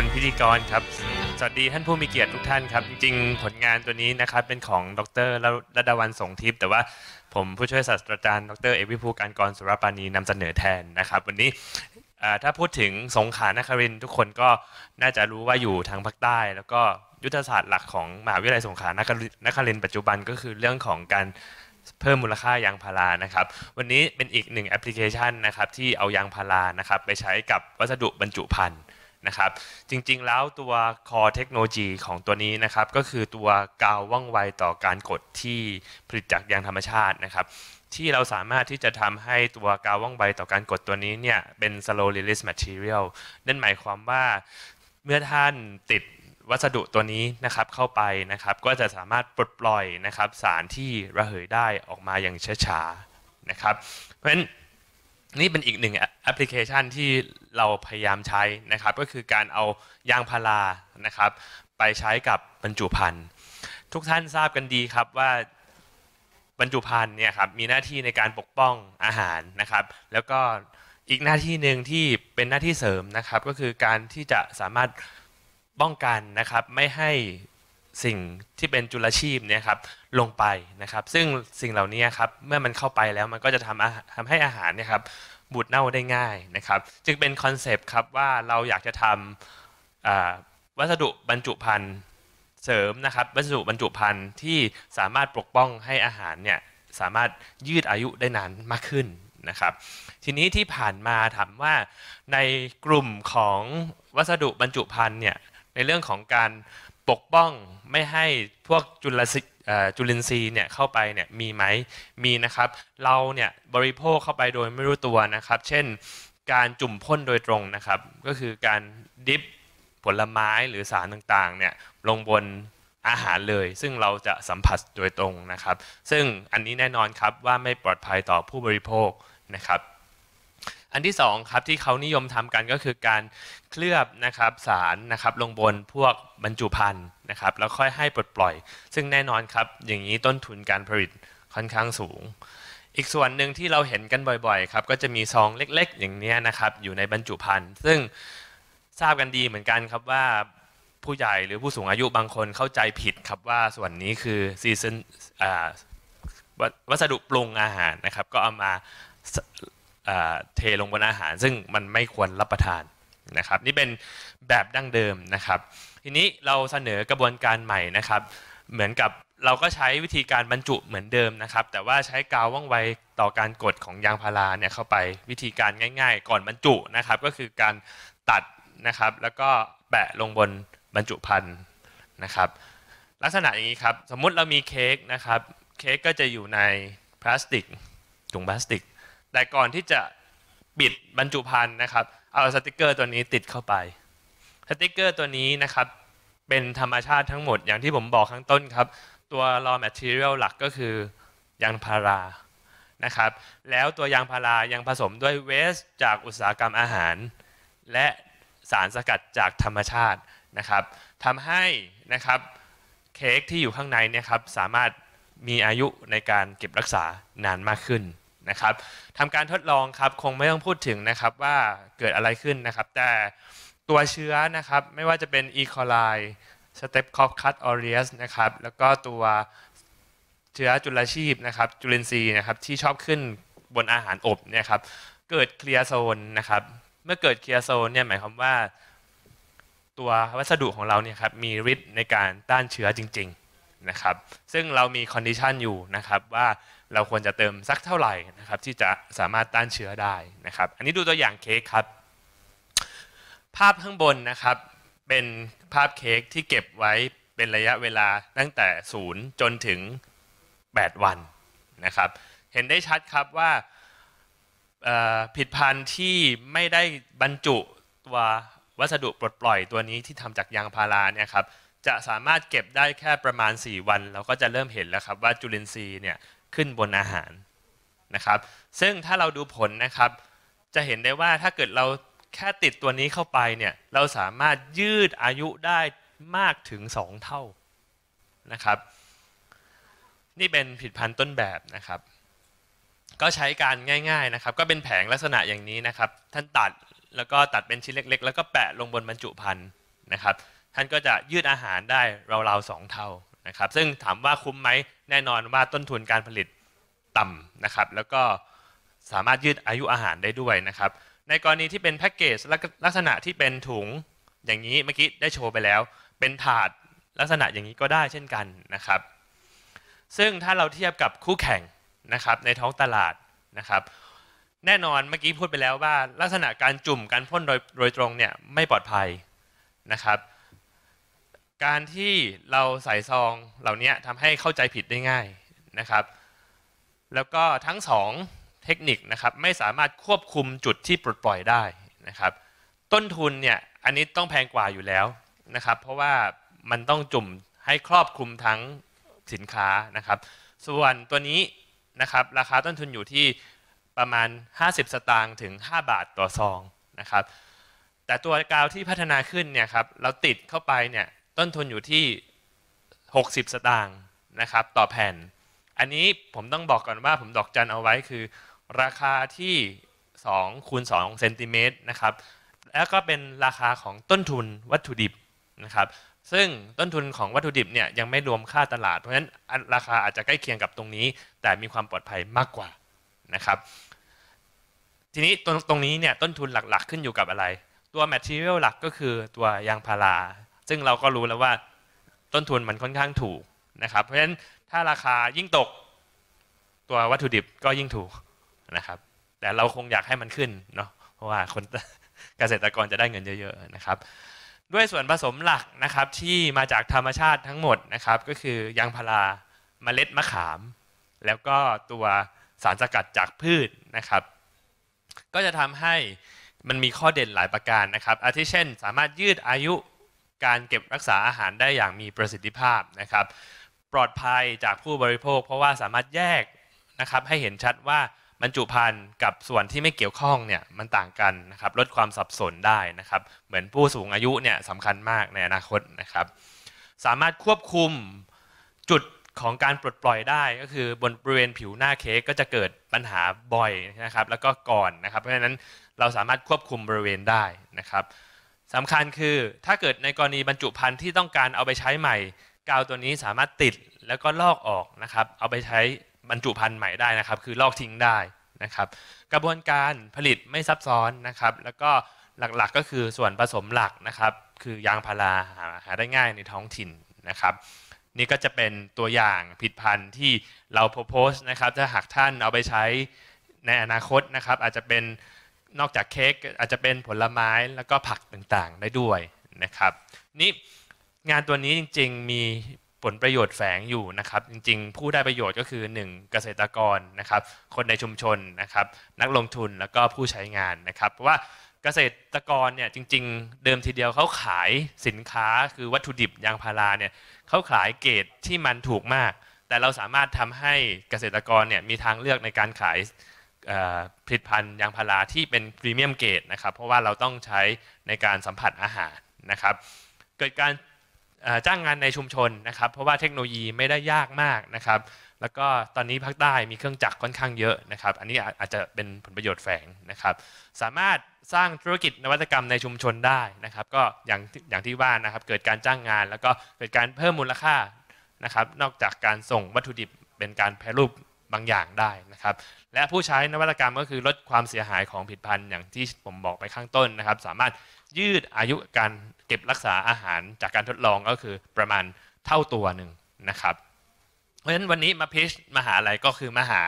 คุณพิธีกรครับ สวัสดีท่านผู้มีเกียรติทุกท่านครับ จริงๆ ผลงานตัวนี้นะครับเป็นของดรระดาวันสงทิพย์แต่ว่าผมผู้ช่วยศาสตราจารย์ ดรเอวิภูการกรสุรปานีนำเสนอแทนนะครับ วันนี้ถ้าพูดถึงสงขานครินทุกคนก็น่าจะรู้ว่าอยู่ทางภาคใต้ แล้วก็ยุทธศาสตร์หลักของ มหาวิทยาลัยสงขานครินปัจจุบันก็คือเรื่องของการเพิ่มมูลค่ายางพารานะครับวันนี้เป็นอีกหนึ่งแอปพลิเคชันนะครับที่เอายางพารานะครับไปใช้กับวัสดุบรรจุภัณฑ์นะครับจริงๆแล้วตัว core เทคโนโลยีของตัวนี้ นะครับ ก็คือตัวกาวว่องไวต่อการกดที่ผลิตจากยางธรรมชาติ นะครับ ที่เราสามารถที่จะทำให้ตัวกาวว่องไวต่อการกดตัวนี้ เนี่ย เป็น slow release material นั่นหมายความว่า เมื่อท่านติดวัสดุตัวนี้ นะครับ เข้าไป นะครับ ก็จะสามารถปลดปล่อยนะครับสารที่ระเหยได้ออกมาอย่างช้าๆนะครับเพราะฉะนั้นนี่เป็นอีกหนึ่งแอปพลิเคชันที่เราพยายามใช้นะครับ ก็คือการเอายางพารานะครับ ไปใช้กับบรรจุภัณฑ์ทุกท่านทราบกันดีครับว่าบรรจุภัณฑ์เนี่ยครับมีหน้าที่ในการปกป้องอาหารนะครับ แล้วก็อีกหน้าที่หนึ่งที่เป็นหน้าที่เสริมนะครับ ก็คือการที่จะสามารถป้องกันนะครับ ไม่ให้สิ่งที่เป็นจุลชีพเนี่ยครับ ลงไปนะครับ ซึ่งสิ่งเหล่านี้ครับเมื่อมันเข้าไปแล้วมันก็จะทำทำให้อาหารเนี่ยครับบูดเน่าได้ง่ายนะครับจึงเป็นคอนเซปต์ครับว่าเราอยากจะทำวัสดุบรรจุภัณฑ์เสริมนะครับวัสดุบรรจุภัณฑ์ที่สามารถปกป้องให้อาหารเนี่ยสามารถยืดอายุได้นานมากขึ้นนะครับทีนี้ที่ผ่านมาถามว่าในกลุ่มของวัสดุบรรจุภัณฑ์เนี่ยในเรื่องของการปกป้องไม่ให้พวกจุลจุลินทรีย์เนี่ยเข้าไปเนี่ยมีไหมมีนะครับ เราเนี่ยบริโภคเข้าไปโดยไม่รู้ตัวนะครับ เช่นการจุ่มพ่นโดยตรงนะครับก็คือการดิฟผลไม้หรือสารต่างๆเนี่ยลงบนอาหารเลย ซึ่งเราจะสัมผัสโดยตรงนะครับ ซึ่งอันนี้แน่นอนครับว่าไม่ปลอดภัยต่อผู้บริโภคนะครับอันที่2ครับที่เขานิยมทำกันก็คือการเคลือบนะครับสารนะครับลงบนพวกบรรจุภัณฑ์นะครับแล้วค่อยให้ปลดปล่อย ซึ่งแน่นอนครับอย่างนี้ต้นทุนการผลิตค่อนข้างสูง อีกส่วนหนึ่งที่เราเห็นกันบ่อย ๆ ครับ ก็จะมีซองเล็กๆอย่างนี้นะครับ อยู่ในบรรจุภัณฑ์ซึ่งทราบกันดีเหมือนกันครับว่าผู้ใหญ่หรือผู้สูงอายุบางคนเข้าใจผิดครับว่าส่วนนี้คือซีซันวัสดุปรุงอาหารนะครับ ก็เอามาเทลงบนอาหาร ซึ่งมันไม่ควรรับประทานนะครับ นี่เป็นแบบดั้งเดิมนะครับทีนี้เราเสนอกระบวนการใหม่นะครับ เหมือนกับเราก็ใช้วิธีการบรรจุเหมือนเดิมนะครับ แต่ว่าใช้กาวว่องไวต่อการกดของยางพาราเนี่ยเข้าไปวิธีการง่าย ๆ ก่อนบรรจุนะครับก็คือการตัดนะครับแล้วก็แปะลงบนบรรจุภัณฑ์นะครับลักษณะอย่างนี้ครับ สมมุติเรามีเค้กนะครับ เค้กก็จะอยู่ในพลาสติกถุงพลาสติก แต่ก่อนที่จะบิดบรรจุภัณฑ์นะครับเอาสติกเกอร์ตัวนี้ติดเข้าไปสติกเกอร์ตัวนี้นะครับเป็นธรรมชาติทั้งหมดอย่างที่ผมบอกข้างต้นครับ ตัว raw material หลักก็คือยางพารานะครับแล้วตัวยางพารายังผสมด้วยเวสจากอุตสาหกรรมอาหาร และสารสกัดจากธรรมชาตินะครับทำให้นะครับเค้กที่อยู่ข้างในเนี่ยครับ สามารถมีอายุในการเก็บรักษานานมากขึ้นนะครับทำการทดลองครับคงไม่ต้องพูดถึงนะครับว่าเกิดอะไรขึ้นนะครับแต่ตัวเชื้อนะครับไม่ว่าจะเป็น E. coli s t e p c o c c u s aureus นะครับแล้วก็ตัวเชื้อจุลชีพนะครับจุลินทรีย์นะครับที่ชอบขึ้นบนอาหารอบเนี่ยครับ เกิดเคลียร์โซนนะครับ เมื่อเกิดเคลียร์โซนเนี่ยหมายความว่าตัววัสดุของเราเนี่ยครับมีฤทธิ์ในการต้านเชื้อจริงๆนะครับ ซึ่งเรามีคอนดิชันอยู่นะครับ ว่าเราควรจะเติมสักเท่าไหร่นะครับที่จะสามารถต้านเชื้อได้นะครับ อันนี้ดูตัวอย่างเค้กครับภาพข้างบนนะครับ เป็นภาพเค้กที่เก็บไว้เป็นระยะเวลาตั้งแต่ศูนย์จนถึง 8 วันนะครับ เห็นได้ชัดครับว่าผิดพันธุ์ที่ไม่ได้บรรจุตัววัสดุปลด ปล่อยตัวนี้ที่ทำจากยางพาราเนี่ยครับ จะสามารถเก็บได้แค่ประมาณ 4 วันเราก็จะเริ่มเห็นแล้วครับว่าจุลินทรีย์เนี่ย ขึ้นบนอาหารนะครับซึ่งถ้าเราดูผลนะครับจะเห็นได้ว่าถ้าเกิดเราแค่ติดตัวนี้เข้าไปเนี่ย เราสามารถยืดอายุได้มากถึง 2 เท่านะครับ นี่เป็นผิดพันธุ์ต้นแบบนะครับ ก็ใช้การง่าย ๆนะครับ ก็เป็นแผงลักษณะอย่างนี้นะครับ ท่านตัดแล้วก็ตัดเป็นชิ้นเล็กๆ แล้วก็แปะลงบนบรรจุภัณฑ์นะครับ ท่านก็จะยืดอาหารได้ราวๆสองเท่านะครับ ซึ่งถามว่าคุ้มไหมแน่นอนว่าต้นทุนการผลิตต่ำนะครับ แล้วก็สามารถยืดอายุอาหารได้ด้วยนะครับในกรณีที่เป็นแพ็กเกจลักษณะที่เป็นถุงอย่างนี้เมื่อกี้ ได้โชว์ไปแล้ว เป็นถาดลักษณะอย่างนี้ก็ได้เช่นกันนะครับ ซึ่งถ้าเราเทียบกับคู่แข่งนะครับ ในท้องตลาดนะครับ แน่นอนเมื่อกี้พูดไปแล้วว่าลักษณะการจุ่มการพ่นโดยโดยตรงเนี่ย ไม่ปลอดภัยนะครับ การที่เราใส่ซองเหล่านี้ทำให้เข้าใจผิดได้ง่ายนะครับ แล้วก็ทั้งสองเทคนิคนะครับไม่สามารถควบคุมจุดที่ปลดปล่อยได้นะครับต้นทุนเนี่ยอันนี้ต้องแพงกว่าอยู่แล้วนะครับเพราะว่ามันต้องจุ่มให้ครอบคลุมทั้งสินค้านะครับส่วนตัวนี้นะครับราคาต้นทุนอยู่ที่ประมาณ 50 สตางค์ถึง 5 บาทต่อซองนะครับแต่ตัวกาวที่พัฒนาขึ้นเนี่ยครับเราติดเข้าไปเนี่ยต้นทุนอยู่ที่ 60 สตางค์นะครับต่อแผ่น อันนี้ผมต้องบอกก่อนว่า ผมดอกจันเอาไว้คือราคาที่2คูณ2เซนติเมตรนะครับแล้วก็เป็นราคาของต้นทุนวัตถุดิบนะครับซึ่งต้นทุนของวัตถุดิบเนี่ยยังไม่รวมค่าตลาดเพราะฉะนั้นราคาอาจจะใกล้เคียงกับตรงนี้ แต่มีความปลอดภัยมากกว่านะครับทีนี้ตรงตรงนี้เนี่ยต้นทุนหลักๆ ขึ้นอยู่กับอะไร ตัว material หลักก็คือตัวยางพาราซึ่งเราก็รู้แล้วว่าต้นทุนมันค่อนข้างถูกนะครับ เพราะฉะนั้นถ้าราคายิ่งตกตัววัตถุดิบก็ยิ่งถูกนะครับแต่เราคงอยากให้มันขึ้นเนาะเพราะว่าคนเกษตรกรจะได้เงินเยอะ ๆนะครับ ด้วยส่วนผสมหลักนะครับที่มาจากธรรมชาติทั้งหมดนะครับก็คือยางพาราเมล็ดมะขาม แล้วก็ตัวสารสกัดจากพืชนะครับก็จะทำให้มันมีข้อเด่นหลายประการนะครับ อาทิเช่นสามารถยืดอายุการเก็บรักษาอาหารได้อย่างมีประสิทธิภาพนะครับ ปลอดภัยจากผู้บริโภค เพราะว่าสามารถแยกนะครับให้เห็นชัดว่าบรรจุภัณฑ์กับส่วนที่ไม่เกี่ยวข้องเนี่ยมันต่างกันนะครับลดความสับสนได้นะครับ เหมือนผู้สูงอายุเนี่ยสำคัญมากในอนาคตนะครับ สามารถควบคุมจุดของการปลดปล่อยได้ ก็คือบนบริเวณผิวหน้าเค้กก็จะเกิดปัญหาบ่อยนะครับแล้วก็ ก่อนนะครับ เพราะฉะนั้นเราสามารถควบคุมบริเวณได้นะครับสำคัญคือถ้าเกิดในกรณีบรรจุภัณฑ์ที่ต้องการเอาไปใช้ใหม่กาวตัวนี้สามารถติดแล้วก็ลอกออกนะครับ เอาไปใช้บรรจุภัณฑ์ใหม่ได้นะครับคือลอกทิ้งได้นะครับ กระบวนการผลิตไม่ซับซ้อนนะครับ แล้วก็หลักๆก็คือส่วนผสมหลักนะครับคือยางพาราหาหาได้ง่ายในท้องถิ่นนะครับนี่ก็จะเป็นตัวอย่างผิดพันธุ์ที่เราโพสต์นะครับถ้าหากท่านเอาไปใช้ในอนาคตนะครับอาจจะเป็นนอกจากเค้กอาจจะเป็นผลไม้แล้วก็ผักต่างๆได้ด้วยนะครับนี่งานตัวนี้จริงๆมีผลประโยชน์แฝงอยู่นะครับจริงๆ ผู้ได้ประโยชน์ก็คือ 1 เกษตรกรนะครับคนในชุมชนนะครับนักลงทุนแล้วก็ผู้ใช้งานนะครับ เพราะว่าเกษตรกรเนี่ยจริงๆ เดิมทีเดียวเขาขายสินค้าคือวัตถุดิบ ยางพาราเนี่ยเขาขายเกรดที่มันถูกมาก แต่เราสามารถทำให้เกษตรกรเนี่ยมีทางเลือกในการขายผลิตภัณฑ์ ยางพาราที่เป็นพรีเมียมเกรดนะครับเพราะว่าเราต้องใช้ในการสัมผัสอาหารนะครับ เกิดการจ้างงานในชุมชนนะครับเพราะว่าเทคโนโลยีไม่ได้ยากมากนะครับ แล้วก็ตอนนี้ภาคใต้มีเครื่องจักรค่อนข้างเยอะนะครับ อันนี้อาจจะเป็นผลประโยชน์แฝงนะครับ สามารถสร้างธุรกิจนวัตกรรมในชุมชนได้นะครับ ก็อย่างอย่างที่ว่านะครับ เกิดการจ้างงานแล้วก็เกิดการเพิ่มมูลค่านะครับนอกจากการส่งวัตถุดิบเป็นการแปรรูปบางอย่างได้นะครับและผู้ใช้นวัตกรรมก็คือลดความเสียหายของผิดพันธุ์อย่างที่ผมบอกไปข้างต้นนะครับ สามารถยืดอายุการเก็บรักษาอาหารจากการทดลองก็คือประมาณเท่าตัวหนึ่งนะครับ เพราะฉะนั้นวันนี้มาพิชมหาอะไรก็คือมหา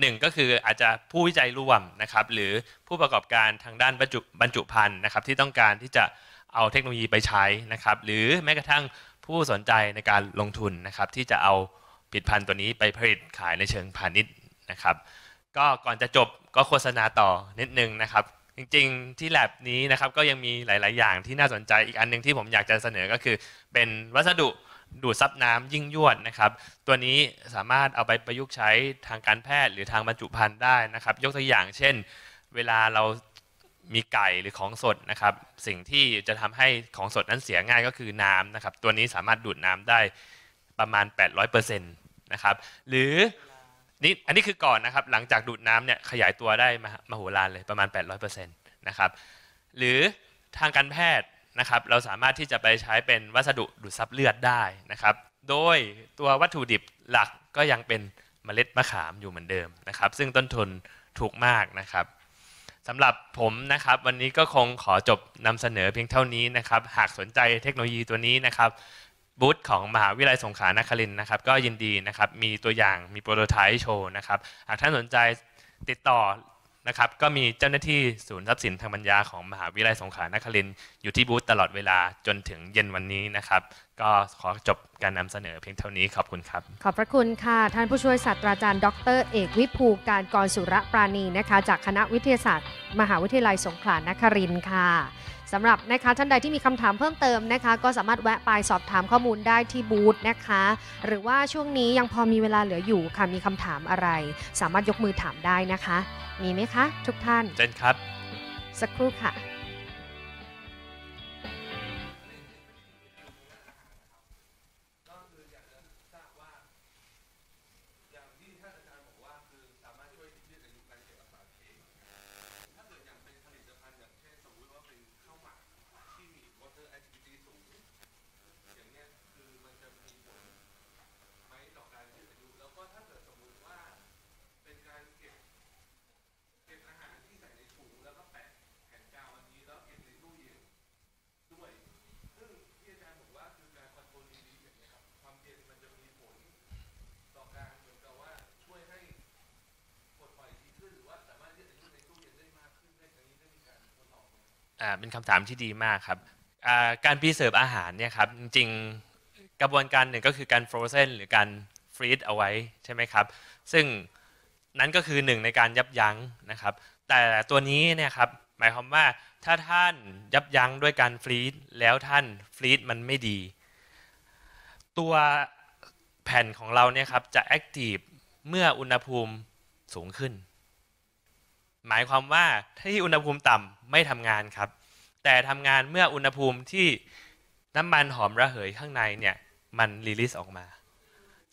หนึ่งก็คืออาจจะผู้วิจัยร่วมนะครับ หรือผู้ประกอบการทางด้านบรรจุบรรจุภัณฑ์นะครับ ที่ต้องการที่จะเอาเทคโนโลยีไปใช้นะครับ หรือแม้กระทั่งผู้สนใจในการลงทุนนะครับ ที่จะเอาผิดพัธุ์ตัวนี้ไปผลิตขายในเชิงพาณิชย์นะครับ ก็ก่อนจะจบก็โฆษณาต่อนิดนึงนะครับจริงๆที่แ a บนี้นะครับก็ยังมีหลาย ๆ อย่างที่น่าสนใจอีกอันนึงที่ผมอยากจะเสนอก็คือ เป็นวัสดุดูดซับน้ำยิ่งยวดนะครับตัวนี้สามารถเอาไปประยุกต์ใช้ทางการแพทย์หรือทางบรรจุภัณฑ์ได้นะครับยกตัวอย่างเช่น เวลาเรามีไก่หรือของสดนะครับ สิ่งที่จะทำให้ของสดนั้นเสียง่ายก็คือน้ำนะครับตัวนี้สามารถดูดน้ำได้ประมาณ 800%นะครับหรือนี่อันนี้คือก่อนนะครับหลังจากดูดน้ำเนี่ยขยายตัวได้มาหลานเลยประมาณ 800%นะครับหรือทางการแพทย์นะครับ เราสามารถที่จะไปใช้เป็นวัสดุดูดซับเลือดได้นะครับ โดยตัววัตถุดิบหลักก็ยังเป็นเมล็ดมะขามอยู่เหมือนเดิมนะครับ ซึ่งต้นทุนถูกมากนะครับสำหรับผมนะครับวันนี้ก็คงขอจบนำเสนอเพียงเท่านี้นะครับหากสนใจเทคโนโลยีตัวนี้นะครับบูธของมหาวิทยาลัยสงขลานครินนะครับก็ยินดีนะครับมีตัวอย่างมีโปรโตไทป์โชว์นะครับหากท่านสนใจติดต่อนะครับก็มีเจ้าหน้าที่ศูนย์ทรัพย์สินทางปัญญา ของมหาวิทยาลัยสงขลานคริน อยู่ที่บูธตลอดเวลาจนถึงเย็นวันนี้นะครับก็ขอจบการนำเสนอเพียงเท่านี้ขอบคุณครับ ขอบพระคุณค่ะท่านผู้ช่วยศาสตราจารย์ดรเอกวิภู การกรสุรปราณีนะคะจากคณะวิทยาศาสตร์ มหาวิทยาลัยสงขลานครินค่ะสำหรับนะคะ ท่านใดที่มีคำถามเพิ่มเติมนะคะ ก็สามารถแวะไปสอบถามข้อมูลได้ที่บูธนะคะ หรือว่าช่วงนี้ยังพอมีเวลาเหลืออยู่ค่ะมีคำถามอะไรสามารถยกมือถามได้นะคะ มีไหมคะทุกท่าน เจนครับสักครู่ค่ะาเป็นคำถามที่ดีมากครับ กาการซิเ์ฟอาหารเนี่ยครับ จริงๆกระบวนการหนึ่งก็คือการฟรอเซนหรือการฟรีดเอาไว้ใช่ไหมครับ ซึ่งนั้นก็คือหนึ่งในการยับยั้งนะครับ แต่ตัวนี้เนี่ยครับหมายความว่าถ้าท่านยับยั้งด้วยการฟรีดแล้วท่านฟรีดมันไม่ดี ตัวแผ่นของเราเนี่ยครับ จะแอคทีฟเมื่ออุณหภูมิสูงขึ้น หมายความว่าที่อุณหภูมิต่ำไม่ทำงานครับแต่ทำงานเมื่ออุณหภูมิที่น้ำมันหอมระเหยข้างในเนี่ย มันรีลิสออกมา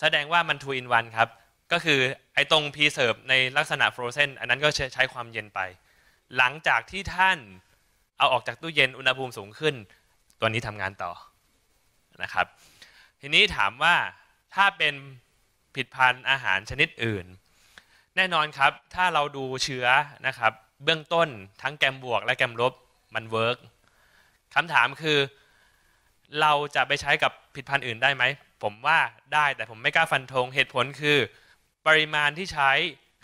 แสดงว่ามันทูอินวันครับ ก็คือไอ้ตรงพีเซิร์ฟในลักษณะฟรอเซนอันนั้นก็ใช้ความเย็นไป หลังจากที่ท่านเอาออกจากตู้เย็นอุณหภูมิสูงขึ้น ตัวนี้ทำงานต่อนะครับทีนี้ถามว่าถ้าเป็นผิดพันธุ์อาหารชนิดอื่น แน่นอนครับถ้าเราดูเชื้อนะครับเบื้องต้นทั้งแกมบวกและแกมลบมันเวิร์กคำถามคือเราจะไปใช้กับผิดพัธุ์อื่นได้ไหม ผมว่าได้แต่ผมไม่กล้าฟันธง เหตุผลคือปริมาณที่ใช้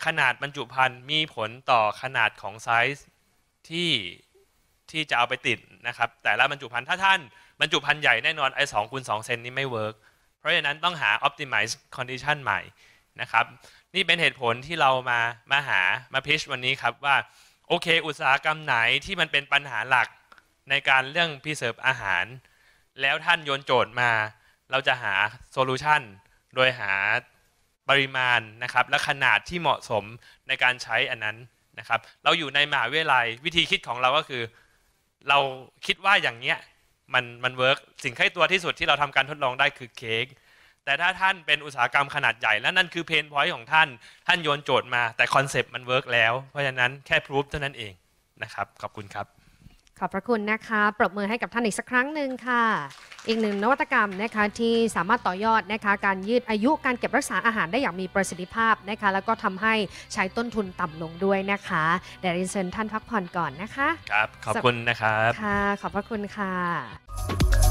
ขนาดบรรจุภัณฑ์มีผลต่อขนาดของไซส์ที่ที่จะเอาไปติดนะครับ แต่ละบรรจุภัณฑ์ถ้าท่านบรรจุภัณฑ์ใหญ่แน่นอนไอ้สองคูณสองเซนนี้ไม่เวิร์กเพราะฉะนั้นต้องหา optimize condition ใหม่นะครับ นี่เป็นเหตุผลที่เรามามาหามาพิชวันนี้ครับว่าโอเค อุตสาหกรรมไหนที่มันเป็นปัญหาหลักในการเรื่องพิเศษอาหาร แล้วท่านโยนโจทย์มา เราจะหาโซลูชันโดยหาปริมาณนะครับ และขนาดที่เหมาะสมในการใช้อันนั้นนะครับ เราอยู่ในมหาวิทยาลัย วิธีคิดของเราก็คือ เราคิดว่าอย่างเนี้ยมันมันเวิร์กสิ่งใกล้ตัวที่สุดที่เราทำการทดลองได้คือเค้กแต่ถ้าท่านเป็นอุตสาหกรรมขนาดใหญ่ และนั่นคือเพนพอยต์ของท่าน ท่านโยนโจทย์มาแต่คอนเซปต์มันเวิร์กแล้ว เพราะฉะนั้นแค่พรูฟเท่านั้นเองนะครับขอบคุณครับ ขอบพระคุณนะคะปรบมือให้กับท่านอีกสักครั้งหนึ่งค่ะ อีกหนึ่งนวัตกรรมนะคะที่สามารถต่อยอดนะคะการยืดอายุการเก็บรักษาอาหารได้อย่างมีประสิทธิภาพนะคะ แล้วก็ทำให้ใช้ต้นทุนต่ำลงด้วยนะคะเดี๋ยวเซิท่านพักผ่อนก่อนนะคะครับขอบคุณนะครับค่ะขอบพระคุณค่ะ